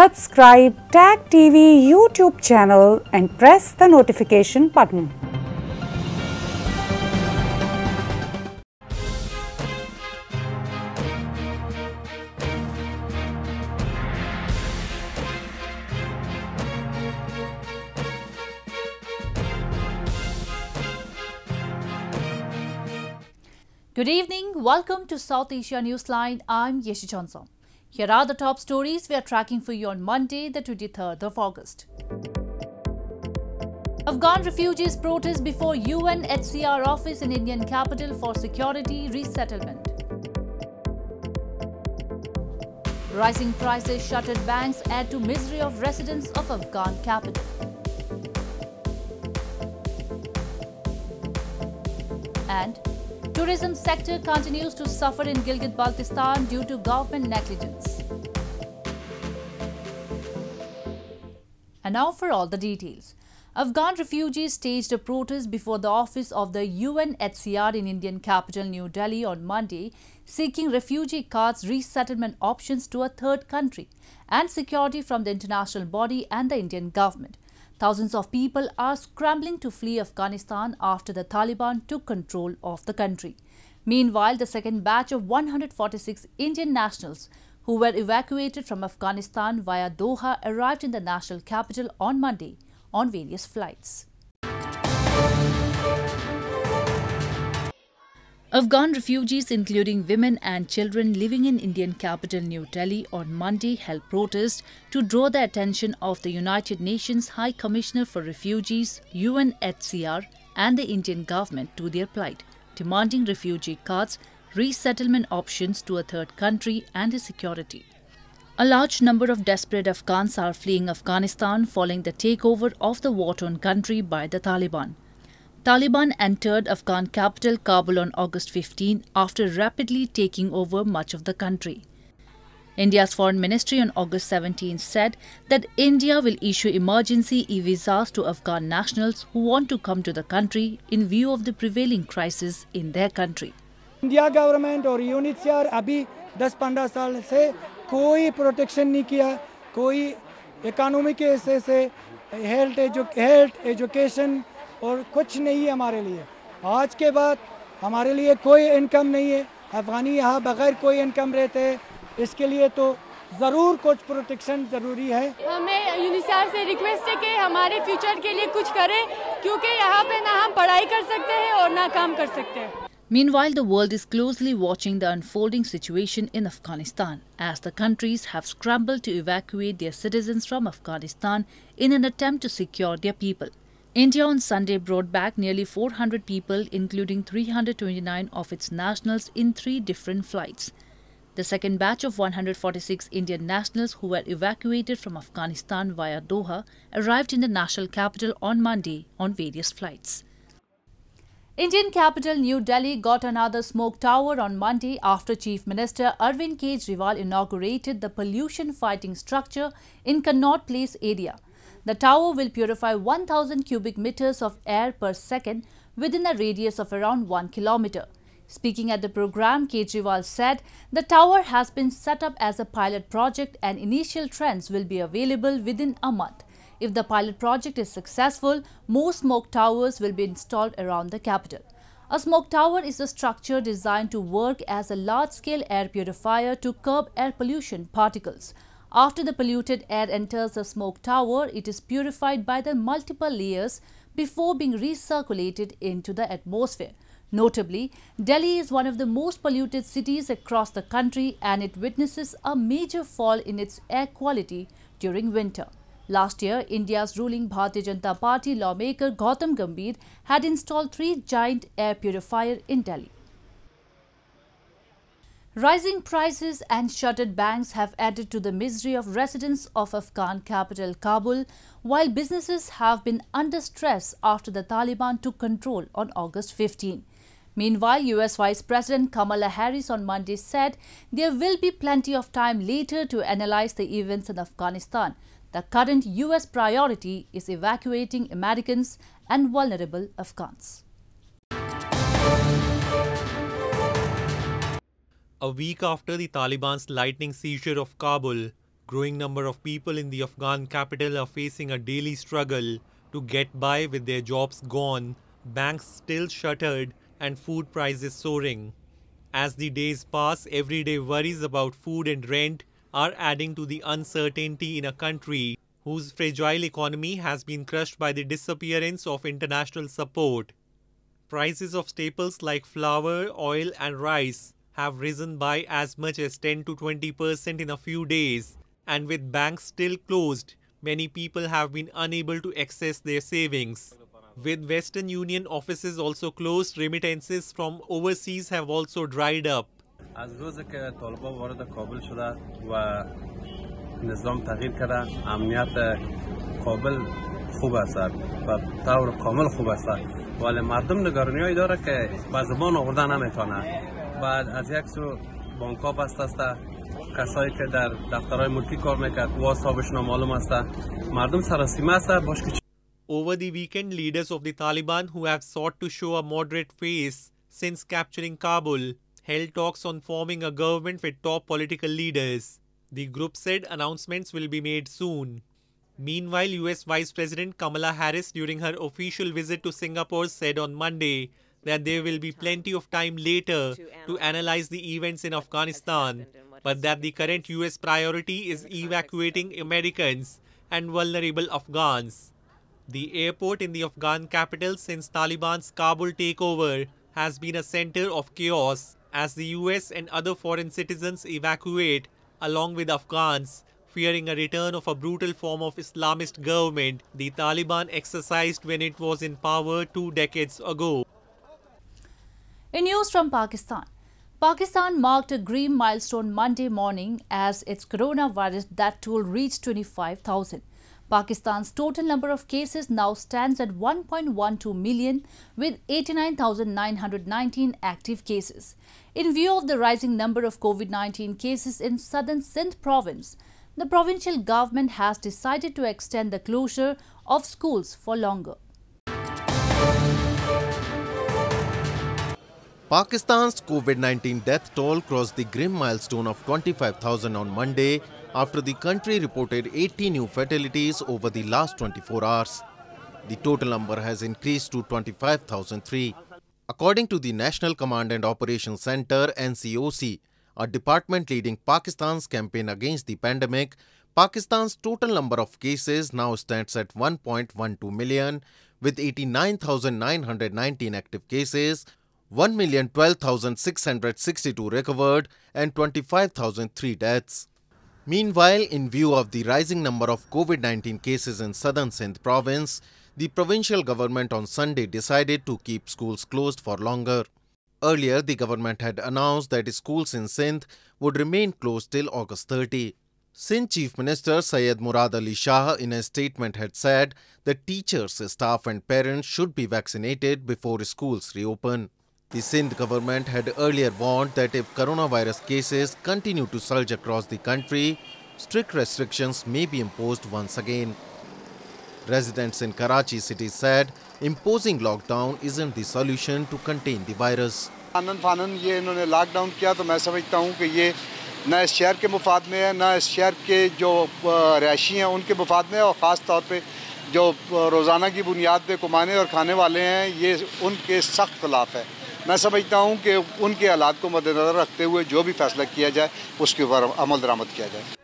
Subscribe Tag TV YouTube channel and press the notification button. Good evening. Welcome to South Asia Newsline. I'm Yeshi Johnson. Here are the top stories we are tracking for you on Monday, the 23rd of August. Afghan refugees protest before UNHCR office in Indian capital for security resettlement. Rising prices shuttered banks add to misery of residents of Afghan capital. And Tourism sector continues to suffer in Gilgit-Baltistan due to government negligence. And now for all the details. Afghan refugees staged a protest before the office of the UNHCR in Indian capital New Delhi on Monday, seeking refugee cards, resettlement options to a third country, and security from the international body and the Indian government. Thousands of people are scrambling to flee Afghanistan after the Taliban took control of the country. Meanwhile, the second batch of 146 Indian nationals who were evacuated from Afghanistan via Doha arrived in the national capital on Monday on various flights. Afghan refugees, including women and children living in Indian capital New Delhi, on Monday held protest to draw the attention of the United Nations High Commissioner for Refugees (UNHCR) and the Indian government to their plight, demanding refugee cards, resettlement options to a third country, and security. A large number of desperate Afghans are fleeing Afghanistan following the takeover of the war-torn country by the Taliban. Taliban entered Afghan capital Kabul on August 15 after rapidly taking over much of the country. India's foreign ministry on August 17 said that India will issue emergency e-visas to Afghan nationals who want to come to the country in view of the prevailing crisis in their country. India government और UNHCR abhi 10-15 साल से कोई protection नहीं किया कोई economy के ऐसे health education. और कुछ नहीं है हमारे लिए आज के बाद हमारे लिए कोई इनकम नहीं है अफगानी यहाँ बगैर कोई इनकम रहते हैं इसके लिए तो ज़रूर कुछ प्रोटेक्शन ज़रूरी है हमें यूनिसार से रिक्वेस्ट है कि हमारे फ्यूचर के लिए कुछ करें क्योंकि यहाँ पे ना हम पढ़ाई कर सकते हैं और ना काम कर सकते हैं Meanwhile, the world is closely watching the unfolding situation in Afghanistan as the countries have scrambled to evacuate their citizens from Afghanistan in an attempt to secure their people. India on Sunday brought back nearly 400 people, including 329 of its nationals, in three different flights. The second batch of 146 Indian nationals who were evacuated from Afghanistan via Doha arrived in the national capital on Monday on various flights. Indian capital New Delhi got another smoke tower on Monday after Chief Minister Arvind Kejriwal inaugurated the pollution fighting structure in Connaught Place area. The tower will purify 1000 cubic meters of air per second within a radius of around 1 kilometer. Speaking at the program, Kejriwal said the tower has been set up as a pilot project and initial trends will be available within a month. If the pilot project is successful, more smoke towers will be installed around the capital. A smoke tower is a structure designed to work as a large-scale air purifier to curb air pollution particles. After the polluted air enters the smoke tower, it is purified by the multiple layers before being recirculated into the atmosphere. Notably, Delhi is one of the most polluted cities across the country and it witnesses a major fall in its air quality during winter. Last year, India's ruling Bharatiya Janata Party lawmaker Gautam Gambhir had installed three giant air purifier in Delhi. Rising prices and shuttered banks have added to the misery of residents of Afghan capital Kabul, while businesses have been under stress after the Taliban took control on August 15. Meanwhile, US Vice President Kamala Harris on Monday said there will be plenty of time later to analyze the events in Afghanistan. The current US priority is evacuating Americans and vulnerable Afghans. A week after the Taliban's lightning seizure of Kabul, growing number of people in the Afghan capital are facing a daily struggle to get by with their jobs gone, banks still shuttered, and food prices soaring. As the days pass, everyday worries about food and rent are adding to the uncertainty in a country whose fragile economy has been crushed by the disappearance of international support. Prices of staples like flour, oil, and rice have risen by as much as 10 to 20% in a few days. And with banks still closed, many people have been unable to access their savings. With Western Union offices also closed, remittances from overseas have also dried up. از روزی که طالبا وارد کابل شده و نظام تغییر کرده امنیت کابل خوب است و طور کامل خوب است ولی مردم نگرانی داره که به زبان آوردن نمیتونه از یک سو است کسایی که در دفترهای ملکی کار میکرد است مردم است باش که Over the weekend, leaders of the Taliban, who have sought to show a moderate face since capturing Kabul, held talks on forming a government with top political leaders. The group said announcements will be made soon. Meanwhile, US Vice President Kamala Harris, during her official visit to Singapore, said on Monday that there will be plenty of time later to analyze the events in Afghanistan, but that the current US priority is evacuating Americans and vulnerable Afghans. The airport in the Afghan capital since Taliban's Kabul takeover has been a center of chaos as the US and other foreign citizens evacuate along with Afghans fearing a return of a brutal form of Islamist government the Taliban exercised when it was in power two decades ago. In news from Pakistan, Pakistan marked a grim milestone Monday morning as its coronavirus death toll reached 25,000. Pakistan's total number of cases now stands at 1.12 million with 89,919 active cases. In view of the rising number of COVID-19 cases in southern Sindh province, the provincial government has decided to extend the closure of schools for longer. Pakistan's COVID-19 death toll crossed the grim milestone of 25,000 on Monday after the country reported 80 new fatalities over the last 24 hours. The total number has increased to 25,003. According to the National Command and Operations Center NCOC, a department leading Pakistan's campaign against the pandemic, Pakistan's total number of cases now stands at 1.12 million, with 89,919 active cases 1,012,662 recovered and 25,003 deaths. Meanwhile, in view of the rising number of COVID-19 cases in southern Sindh province, the provincial government on Sunday decided to keep schools closed for longer. Earlier, the government had announced that schools in Sindh would remain closed till August 30. Sindh Chief Minister Syed Murad Ali Shah in a statement had said that teachers, staff and parents should be vaccinated before schools reopen. The Sindh government had earlier warned that if coronavirus cases continue to surge across the country, strict restrictions may be imposed once again. Residents in Karachi city said imposing lockdown isn't the solution to contain the virus. आनंद फानन ये इन्होंने lockdown किया तो मैं समझता हूँ कि ये ना इस शहर के मुफाद में है ना इस शहर के जो रहायशी हैं उनके मुफाद में और ख़ास तौर पे जो रोज़ाना की बुनियाद पे कमाने और खाने वाले हैं ये उनके सख्त खिलाफ है मैं समझता हूँ कि उनके हालात को मद्देनजर रखते हुए जो भी फैसला किया जाए उसके ऊपर अमल दरामद किया जाए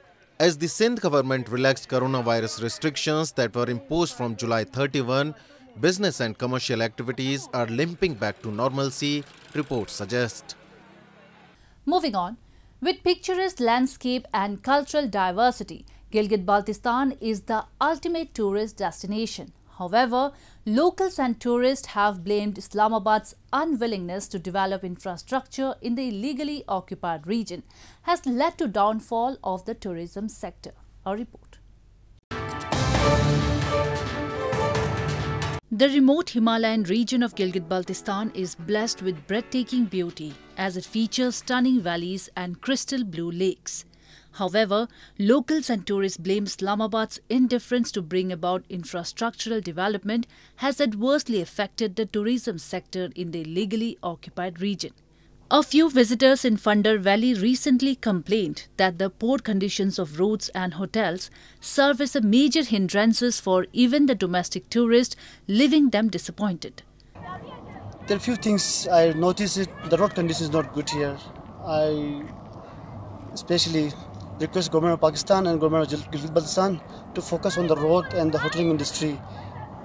As the Sindh government relaxed coronavirus restrictions that were imposed from July 31, business and commercial activities are limping back to normalcy, reports suggest. Moving on, with picturesque landscape and cultural diversity, Gilgit Baltistan is the ultimate tourist destination. However, locals and tourists have blamed Islamabad's unwillingness to develop infrastructure in the illegally occupied region has led to downfall of the tourism sector. A report. The remote Himalayan region of Gilgit-Baltistan is blessed with breathtaking beauty as it features stunning valleys and crystal blue lakes. However, locals and tourists blame Islamabad's indifference to bring about infrastructural development has adversely affected the tourism sector in the illegally occupied region. A few visitors in Funder Valley recently complained that the poor conditions of roads and hotels serve as a major hindrances for even the domestic tourists, leaving them disappointed. There are few things I noticed. the road condition is not good here. I, especially request government of Pakistan and government of Gilgit Baltistan to focus on the road and the hoteling industry.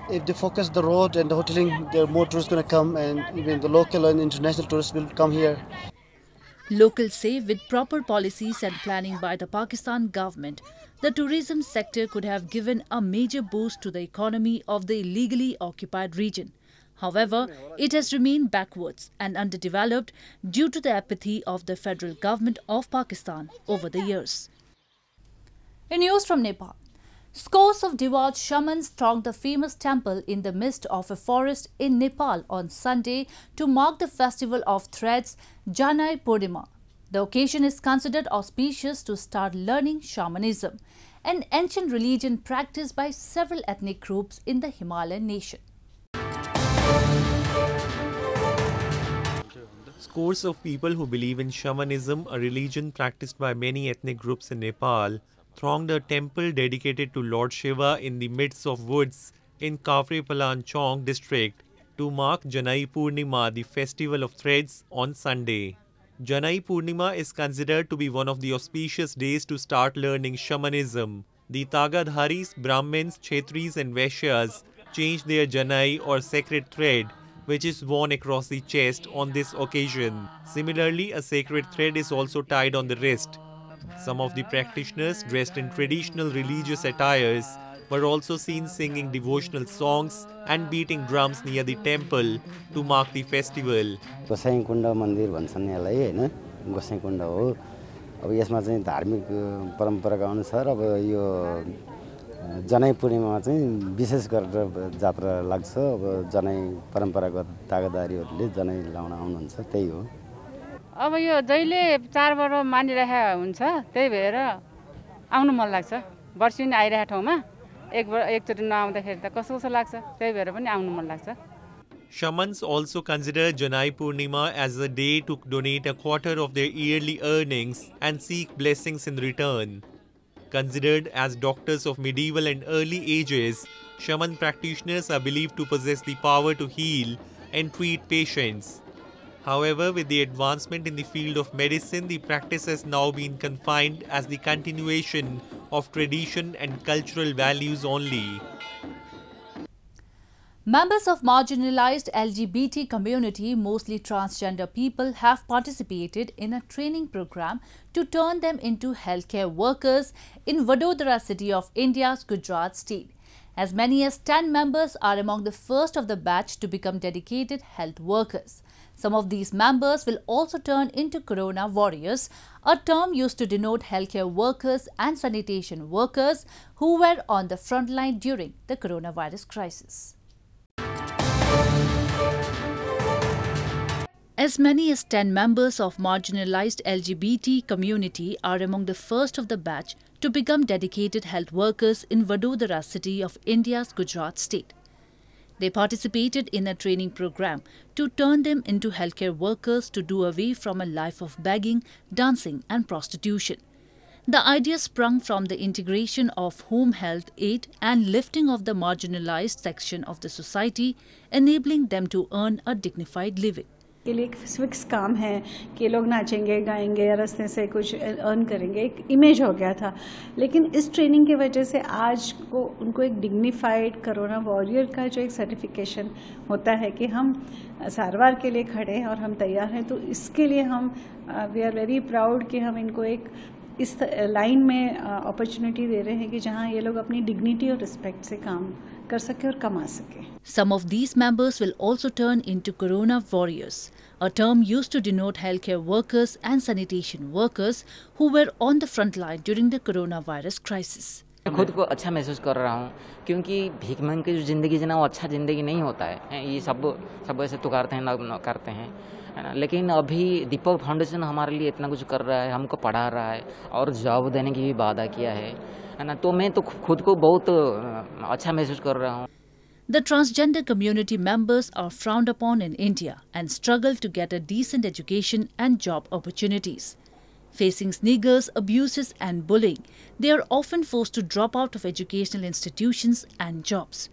If they focus the road and the hoteling, there are more tourists going to come and even the local and international tourists will come here. Locals say with proper policies and planning by the Pakistan government, the tourism sector could have given a major boost to the economy of the illegally occupied region. However, it has remained backwards and underdeveloped due to the apathy of the federal government of Pakistan over the years. In news from Nepal, Scores of devout shamans thronged the famous temple in the midst of a forest in Nepal on Sunday to mark the festival of threads Janai Purnima. The occasion is considered auspicious to start learning shamanism, an ancient religion practiced by several ethnic groups in the Himalayan nation. scores of people who believe in shamanism, a religion practiced by many ethnic groups in Nepal, thronged a temple dedicated to Lord Shiva in the midst of woods in Kafre Palanchong district to mark Janai Purnima, the festival of threads, on Sunday. Janai Purnima is considered to be one of the auspicious days to start learning shamanism. The Tagadharis, Brahmins, Chhetris, and Vaishyas change their Janai or sacred thread which is worn across the chest on this occasion. Similarly, a sacred thread is also tied on the wrist. Some of the practitioners dressed in traditional religious attires were also seen singing devotional songs and beating drums near the temple to mark the festival. Gosaikunda हो अब यसमा चाहिँ धार्मिक परम्पराका अनुसार अब यो जनै पूर्णिमामा चाहिँ विशेष गरेर जात्रा लाग्छ अब जनै परम्परागत तागदारीहरूले जनै लाउन आउनुहुन्छ त्यही हो अब यो जहिले चाडबाड मानिरहेको हुन्छ त्यही भएर आउनु मन लाग्छ वर्षिन आइरहेको ठाउँमा एक एकचोटि नआउँदाखेरि त कसो कसो लाग्छ त्यही भएर पनि आउनु मन लाग्छ Shamans also consider Janai Purnima as a day to donate a quarter of their yearly earnings and seek blessings in return. Considered as doctors of medieval and early ages, shaman practitioners are believed to possess the power to heal and treat patients. However, with the advancement in the field of medicine, the practice has now been confined as the continuation of tradition and cultural values only. Members of marginalized LGBT community, mostly transgender people, have participated in a training program to turn them into healthcare workers in Vadodara city of India's Gujarat state. As many as 10 members are among the first of the batch to become dedicated health workers. Some of these members will also turn into corona warriors, a term used to denote healthcare workers and sanitation workers who were on the front line during the coronavirus crisis. As many as 10 members of marginalized LGBT community are among the first of the batch to become dedicated health workers in Vadodara city of India's Gujarat state. They participated in a training program to turn them into healthcare workers to do away from a life of begging, dancing and prostitution. The idea sprung from the integration of home health aid and lifting of the marginalized section of the society, enabling them to earn a dignified living. के लिए एक fix काम है कि लोग नाचेंगे गाएंगे या रस्ते से कुछ अर्न करेंगे एक इमेज हो गया था लेकिन इस ट्रेनिंग की वजह से आज को उनको एक डिग्निफाइड करोना वॉरियर का जो एक सर्टिफिकेशन होता है कि हम सारवार के लिए खड़े हैं और हम तैयार हैं तो इसके लिए हम वी आर वेरी प्राउड कि हम इनको एक इस लाइन में अपॉर्चुनिटी दे रहे हैं कि जहां ये लोग अपनी डिग्निटी और रिस्पेक्ट से काम कर सके और कमा सके some of these members will also turn into corona warriors a to denote health care workers and sanitation workers who who on the front line during the corona virus crisis मैं खुद को अच्छा महसूस कर रहा हूँ क्योंकि भीख मंग की जो ज़िंदगी जीना वो अच्छा ज़िंदगी नहीं होता है ये सब सब ऐसे तो करते हैं ना करते हैं है ना लेकिन अभी दीपक फाउंडेशन हमारे लिए इतना कुछ कर रहा है हमको पढ़ा रहा है और जॉब देने की भी वादा किया है है ना तो मैं तो खुद को बहुत अच्छा महसूस कर रहा हूँ The transgender community members are frowned upon in India and struggle to get a decent education and job opportunities. Facing sniggers, abuses, and bullying, they are often forced to drop out of educational institutions and jobs.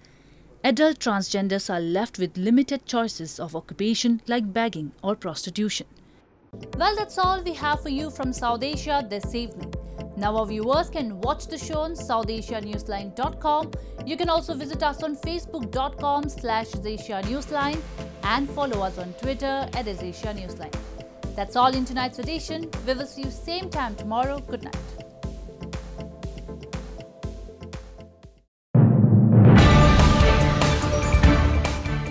adult transgenders are left with limited choices of occupation like begging or prostitution. Well, that's all we have for you from South Asia this evening. Now our viewers can watch the show on southasianewsline.com. You can also visit us on facebook.com slash Newsline and follow us on Twitter at Asia Newsline. That's all in tonight's edition. We will see you same time tomorrow. Good night.